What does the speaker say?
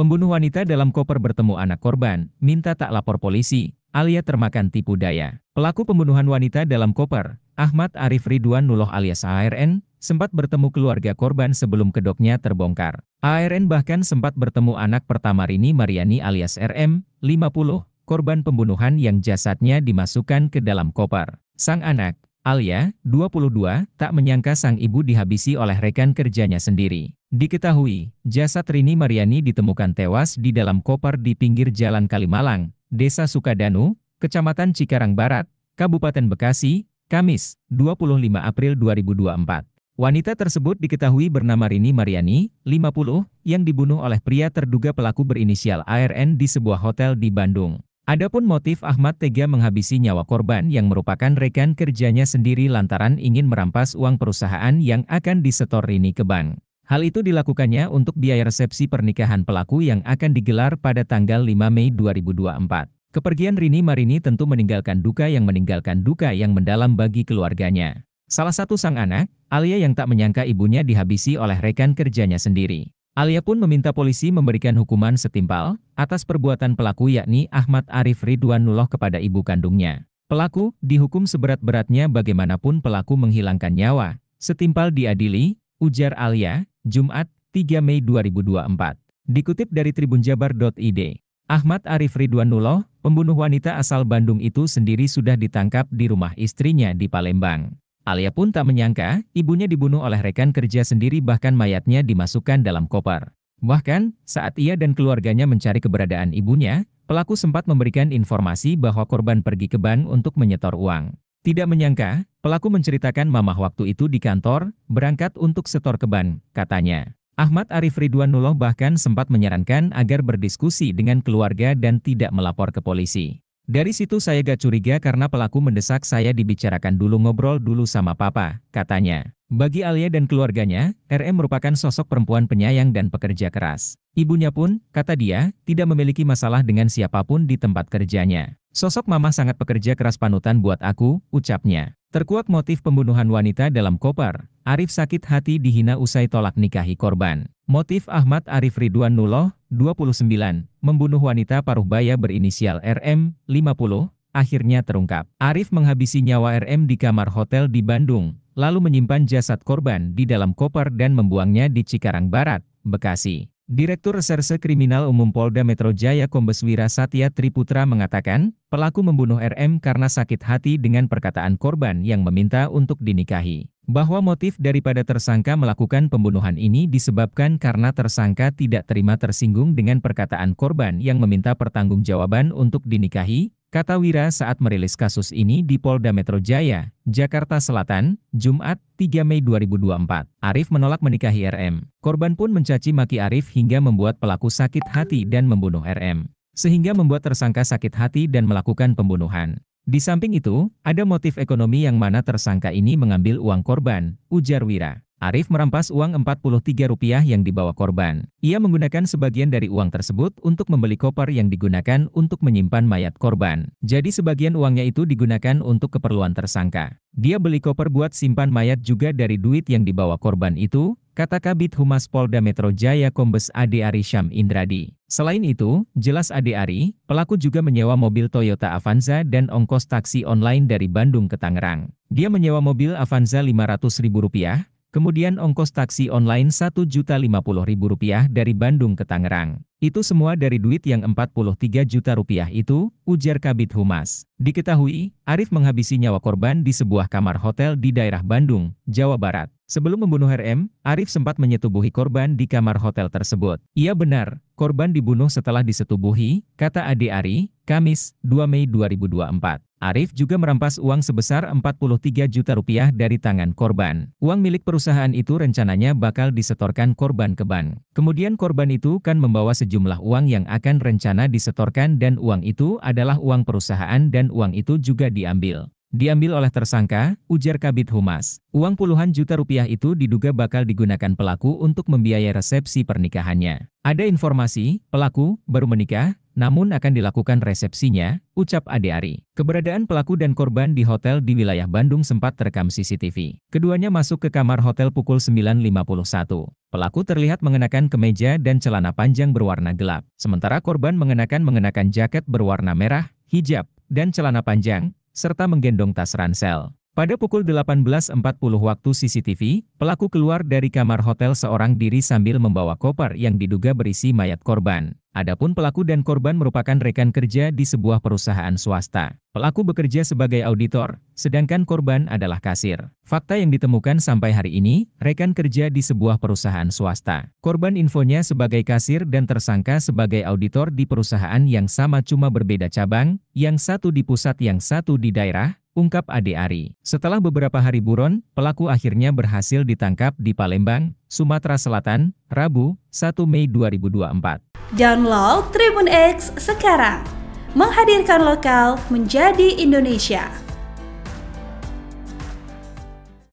Pembunuh wanita dalam koper bertemu anak korban, minta tak lapor polisi, alias termakan tipu daya. Pelaku pembunuhan wanita dalam koper, Ahmad Arif Ridwan Nuloh alias ARN, sempat bertemu keluarga korban sebelum kedoknya terbongkar. ARN bahkan sempat bertemu anak pertama Rini Mariani alias RM, 50, korban pembunuhan yang jasadnya dimasukkan ke dalam koper. Sang anak, Alia, 22, tak menyangka sang ibu dihabisi oleh rekan kerjanya sendiri. Diketahui, jasad Rini Mariani ditemukan tewas di dalam koper di pinggir Jalan Kalimalang, Desa Sukadanu, Kecamatan Cikarang Barat, Kabupaten Bekasi, Kamis, 25 April 2024. Wanita tersebut diketahui bernama Rini Mariani, 50, yang dibunuh oleh pria terduga pelaku berinisial ARN di sebuah hotel di Bandung. Adapun motif Ahmad tega menghabisi nyawa korban yang merupakan rekan kerjanya sendiri lantaran ingin merampas uang perusahaan yang akan disetor Rini ke bank. Hal itu dilakukannya untuk biaya resepsi pernikahan pelaku yang akan digelar pada tanggal 5 Mei 2024. Kepergian Rini Marini tentu meninggalkan duka yang meninggalkan duka yang mendalam bagi keluarganya. Salah satu sang anak, Alia yang tak menyangka ibunya dihabisi oleh rekan kerjanya sendiri. Alia pun meminta polisi memberikan hukuman setimpal atas perbuatan pelaku yakni Ahmad Arif Ridwanullah kepada ibu kandungnya. Pelaku dihukum seberat-beratnya bagaimanapun pelaku menghilangkan nyawa, setimpal diadili, ujar Alia, Jumat, 3 Mei 2024. Dikutip dari tribunjabar.id, Ahmad Arif Ridwanullah, pembunuh wanita asal Bandung itu sendiri sudah ditangkap di rumah istrinya di Palembang. Alia pun tak menyangka, ibunya dibunuh oleh rekan kerja sendiri bahkan mayatnya dimasukkan dalam koper. Bahkan, saat ia dan keluarganya mencari keberadaan ibunya, pelaku sempat memberikan informasi bahwa korban pergi ke bank untuk menyetor uang. Tidak menyangka, pelaku menceritakan mamah waktu itu di kantor, berangkat untuk setor ke bank, katanya. Ahmad Arif Ridwanullah bahkan sempat menyarankan agar berdiskusi dengan keluarga dan tidak melapor ke polisi. Dari situ saya gak curiga karena pelaku mendesak saya dibicarakan dulu ngobrol dulu sama papa, katanya. Bagi Alia dan keluarganya, RM merupakan sosok perempuan penyayang dan pekerja keras. Ibunya pun, kata dia, tidak memiliki masalah dengan siapapun di tempat kerjanya. Sosok mama sangat pekerja keras panutan buat aku, ucapnya. Terkuat motif pembunuhan wanita dalam koper, Arif sakit hati dihina usai tolak nikahi korban. Motif Ahmad Arif Ridwan Nuloh, 29, membunuh wanita paruh baya berinisial RM, 50, akhirnya terungkap. Arif menghabisi nyawa RM di kamar hotel di Bandung, lalu menyimpan jasad korban di dalam koper dan membuangnya di Cikarang Barat, Bekasi. Direktur Reserse Kriminal Umum Polda Metro Jaya Kombes Wira Satya Triputra mengatakan, pelaku membunuh RM karena sakit hati dengan perkataan korban yang meminta untuk dinikahi. Bahwa motif daripada tersangka melakukan pembunuhan ini disebabkan karena tersangka tidak terima tersinggung dengan perkataan korban yang meminta pertanggungjawaban untuk dinikahi, kata Wira saat merilis kasus ini di Polda Metro Jaya, Jakarta Selatan, Jumat, 3 Mei 2024. Arif menolak menikahi RM. Korban pun mencaci maki Arif hingga membuat pelaku sakit hati dan membunuh RM. Sehingga membuat tersangka sakit hati dan melakukan pembunuhan. Di samping itu, ada motif ekonomi yang mana tersangka ini mengambil uang korban, ujar Wira. Arif merampas uang Rp43 yang dibawa korban. Ia menggunakan sebagian dari uang tersebut untuk membeli koper yang digunakan untuk menyimpan mayat korban. Jadi sebagian uangnya itu digunakan untuk keperluan tersangka. Dia beli koper buat simpan mayat juga dari duit yang dibawa korban itu, kata Kabit Humas Polda Metro Jaya Kombes Ade Ari Syam Indradi. Selain itu, jelas Ade Ari, pelaku juga menyewa mobil Toyota Avanza dan ongkos taksi online dari Bandung ke Tangerang. Dia menyewa mobil Avanza Rp500.000, Kemudian ongkos taksi online Rp1.050.000 dari Bandung ke Tangerang. Itu semua dari duit yang rp tiga juta itu, ujar Kabit Humas. Diketahui, Arif menghabisi nyawa korban di sebuah kamar hotel di daerah Bandung, Jawa Barat. Sebelum membunuh RM, Arif sempat menyetubuhi korban di kamar hotel tersebut. Ia benar, korban dibunuh setelah disetubuhi, kata Ade Ari, Kamis, 2 Mei 2024. Arif juga merampas uang sebesar 43 juta rupiah dari tangan korban. Uang milik perusahaan itu rencananya bakal disetorkan korban ke bank. Kemudian korban itu kan membawa sejumlah uang yang akan rencana disetorkan dan uang itu adalah uang perusahaan dan uang itu juga diambil. Diambil oleh tersangka, ujar Kabit Humas. Uang puluhan juta rupiah itu diduga bakal digunakan pelaku untuk membiayai resepsi pernikahannya. Ada informasi, pelaku baru menikah, namun akan dilakukan resepsinya, ucap Ade Ari. Keberadaan pelaku dan korban di hotel di wilayah Bandung sempat terekam CCTV. Keduanya masuk ke kamar hotel pukul 9.51. Pelaku terlihat mengenakan kemeja dan celana panjang berwarna gelap, sementara korban mengenakan mengenakan jaket berwarna merah, hijab, dan celana panjang, serta menggendong tas ransel. Pada pukul 18.40 waktu CCTV, pelaku keluar dari kamar hotel seorang diri sambil membawa koper yang diduga berisi mayat korban. Adapun pelaku dan korban merupakan rekan kerja di sebuah perusahaan swasta. Pelaku bekerja sebagai auditor, sedangkan korban adalah kasir. Fakta yang ditemukan sampai hari ini, rekan kerja di sebuah perusahaan swasta. Korban infonya sebagai kasir dan tersangka sebagai auditor di perusahaan yang sama cuma berbeda cabang, yang satu di pusat yang satu di daerah, ungkap Ade Ari. Setelah beberapa hari buron, pelaku akhirnya berhasil ditangkap di Palembang, Sumatera Selatan, Rabu, 1 Mei 2024. Download Tribun X sekarang, menghadirkan lokal menjadi Indonesia.